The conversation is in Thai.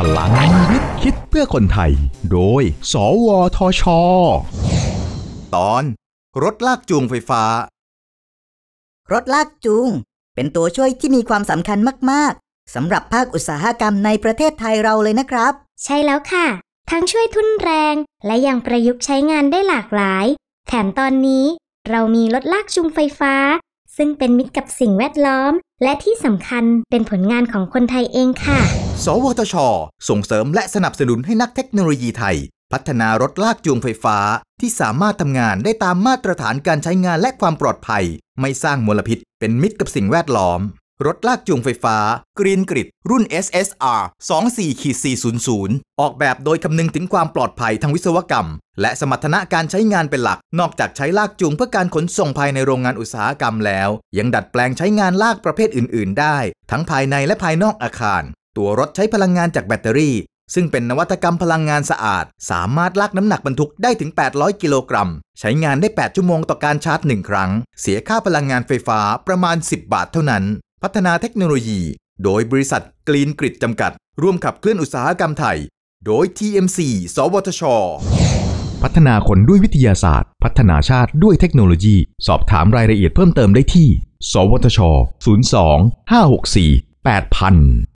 พลังวิ์คิดเพื่อคนไทย โดย สวทช ตอน รถลากจูงไฟฟ้า รถลากจูงเป็นตัวช่วยที่มีความสำคัญมากๆ สำหรับภาคอุตสาหกรรมในประเทศไทยเราเลยนะครับ ใช่แล้วค่ะ ทั้งช่วยทุนแรงและยังประยุกต์ใช้งานได้หลากหลาย แถมตอนนี้เรามีรถลากจูงไฟฟ้าซึ่งเป็นมิตรกับสิ่งแวดล้อม และที่สำคัญเป็นผลงานของคนไทยเองค่ะ สวทช ส่งเสริมและสนับสนุนให้นักเทคโนโลยีไทย พัฒนารถลากจูงไฟฟ้าที่สามารถทำงานได้ตามมาตรฐานการใช้งานและความปลอดภัย ไม่สร้างมลพิษเป็นมิตรกับสิ่งแวดล้อมรถลากจูงไฟฟ้ากรีนกริดรุ่น SSR 24-400 ออกแบบโดยคำนึงถึงความปลอดภัยทางวิศวกรรมและสมรรถนะการใช้งานเป็นหลัก นอกจากใช้ลากจูงเพื่อการขนส่งภายในโรงงานอุตสาหกรรมแล้ว ยังดัดแปลงใช้งานลากประเภทอื่นๆได้ ทั้งภายในและภายนอกอาคาร ตัวรถใช้พลังงานจากแบตเตอรี่ ซึ่งเป็นนวัตกรรมพลังงานสะอาด สามารถลากน้ำหนักบรรทุกได้ถึง 800 กิโลกรัม ใช้งานได้8ชั่วโมงต่อการชาร์จ1 ครั้ง เสียค่าพลังงานไฟฟ้าประมาณ 10 บาทเท่านั้นพัฒนาเทคโนโลยี โดยบริษัทกรีนกริดจำกัด ร่วมขับเคลื่อนอุตสาหกรรมไทย โดย TMC สวทช พัฒนาคนด้วยวิทยาศาสตร์ พัฒนาชาติด้วยเทคโนโลยี สอบถามรายละเอียดเพิ่มเติมได้ที่ สวทช 02 564 8000